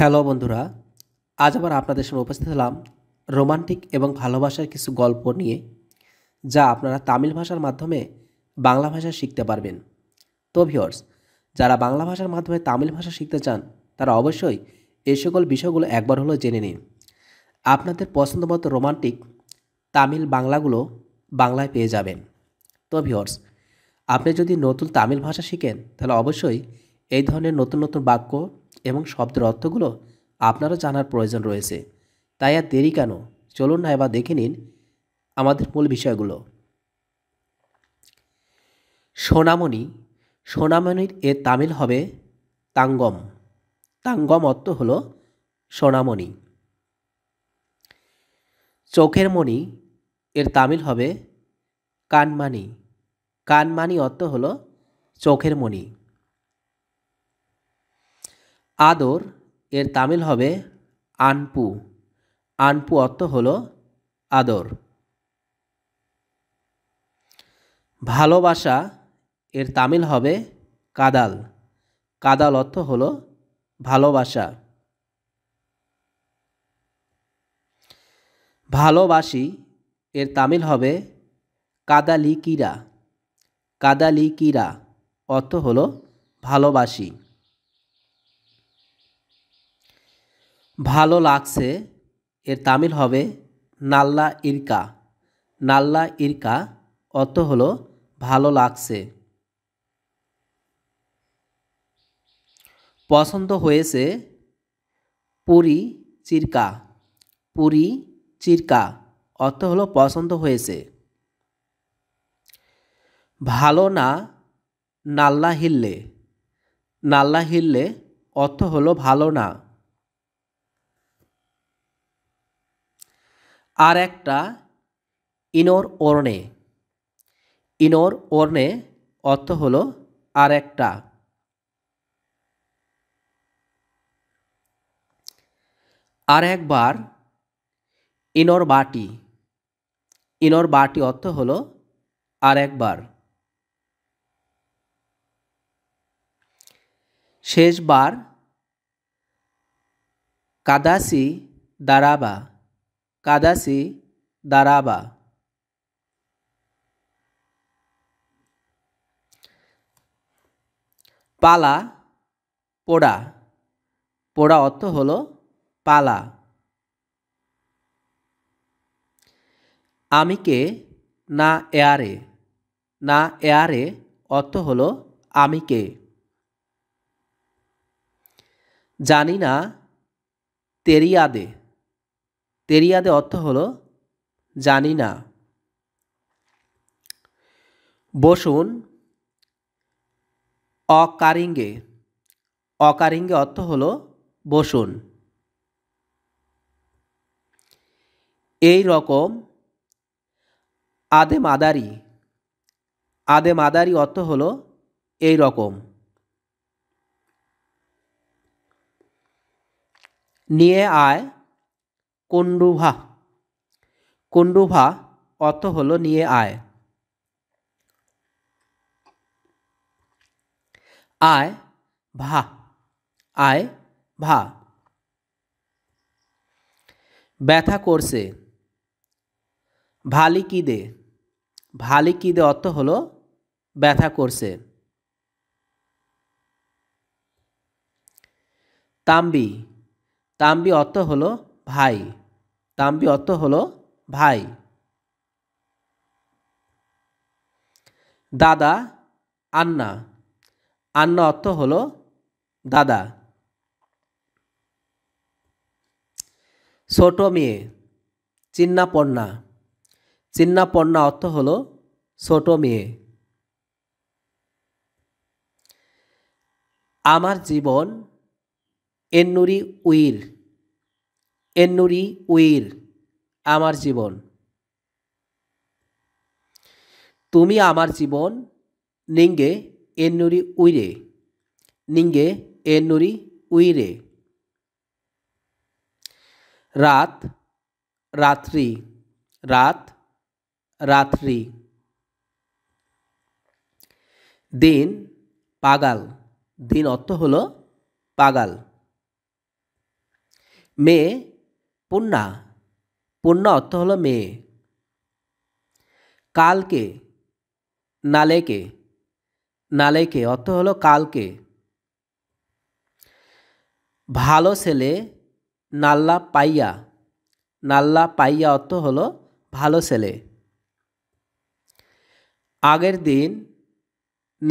hello বন্ধুরা আজ আবার আপনাদের সামনে উপস্থিত হলাম রোমান্টিক এবং ভালোবাসার কিছু গল্প নিয়ে যা আপনারা তামিল ভাষার মাধ্যমে বাংলা ভাষা শিখতে পারবেন তো ভিওর্স যারা বাংলা ভাষার মাধ্যমে তামিল ভাষা শিখতে চান তারা অবশ্যই এই সকল বিষয়গুলো একবার হলেও জেনে নিন আপনাদের পছন্দমতো রোমান্টিক তামিল বাংলাগুলো বাংলায় পেয়ে যাবেন তো ভিওর্স আপনি যদি নতুন তামিল ভাষা শিখেন তাহলে অবশ্যই এই ধরনের নতুন নতুন বাক্য এবং শব্দের অর্থগুলো আপনারও জানার প্রয়োজন রয়েছে তাই আর দেরি কেন চলুন না এবার দেখে নিন আমাদের মূল বিষয়গুলো সোনামণি সোনামণির এ তামিল হবে তাঙ্গম তাঙ্গম অর্থ হল সোনামণি চোখের মণি এর তামিল হবে কানমানি কানমানি অর্থ হল চোখের মণি আদর এর তামিল হবে আনপু আনপু অর্থ হল আদর ভালোবাসা এর তামিল হবে কাদাল কাদাল অর্থ হল ভালোবাসা ভালোবাসি এর তামিল হবে কাদালি কিরা কাদালি কিরা অর্থ হল ভালোবাসি ভালো লাগছে এর তামিল হবে নাল্লা ইরকা নাল্লা ইরকা অর্থ হলো ভালো লাগছে পছন্দ হয়েছে পুরি চিরকা পুরি চিরকা অর্থ হলো পছন্দ হয়েছে ভালো না নাল্লা হিল্লে নাল্লা হিল্লে অর্থ হলো ভালো না আর একটা ইনোর ওর্ণে ইনোর ওর্ণে অর্থ হলো আর একটা আর একবার ইনোর বাটি ইনোর বাটি অর্থ হলো আর একবার শেষবার কাদাসি দারাবা কাদাসি দারাবা পালা পোড়া পোড়া অর্থ হল পালা আমিকে না এয়ারে না এয়ারে অর্থ হল আমিকে জানি না তেরিয়াদে তেরিয়াদে অর্থ হল জানি না বসুন অকারিঙ্গে অকারিঙ্গে অর্থ হল বসুন এই রকম আদে মাদারি আদে মাদারি অর্থ হল এই রকম নিয়ে আয় কন্ডুভা কন্ডুভা অত হল নিয়ে আয় আয় ভা আয় ভা ব্যথা করছে ভালিকিদে কিদে অর্থ হলো ব্যথা করছে তাম্বি তাম্বি অর্থ হল ভাই তাম্বি অর্থ হলো ভাই দাদা আন্না আন্না অর্থ হলো দাদা ছোট মেয়ে চিন্নাপন্না চিন্নাপন্না অর্থ হলো ছোট মেয়ে আমার জীবন এন্নুরি উইল এন্নুরি উইর আমার জীবন তুমি আমার জীবন নিঙ্গে এন্নুরি উইরে নিঙ্গে এন্নুরি উইরে রাত রাত্রি রাত রাত্রি দিন পাগাল দিন অর্থ হলো পাগাল মেয়ে পুণ্যা পুণ্য অর্থ হলো মেয়ে কালকে নালেকে নালেকে অর্থ হলো কালকে ভালো ছেলে নাল্লা পাইয়া নাল্লা পাইয়া অর্থ হলো ভালো ছেলে আগের দিন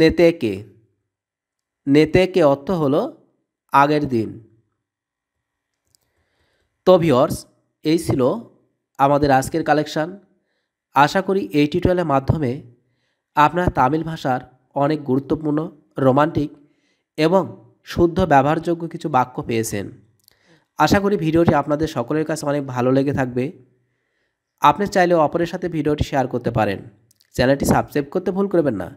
নেতেকে নেতেকে অর্থ হলো আগের দিন তো ভিওর্স এই ছিল আমাদের আজকের কালেকশান আশা করি এই টিউটোরিয়ালের মাধ্যমে আপনার তামিল ভাষার অনেক গুরুত্বপূর্ণ রোমান্টিক এবং শুদ্ধ ব্যবহারযোগ্য কিছু বাক্য পেয়েছেন আশা করি ভিডিওটি আপনাদের সকলের কাছে অনেক ভালো লেগে থাকবে আপনি চাইলে অপরের সাথে ভিডিওটি শেয়ার করতে পারেন চ্যানেলটি সাবস্ক্রাইব করতে ভুল করবেন না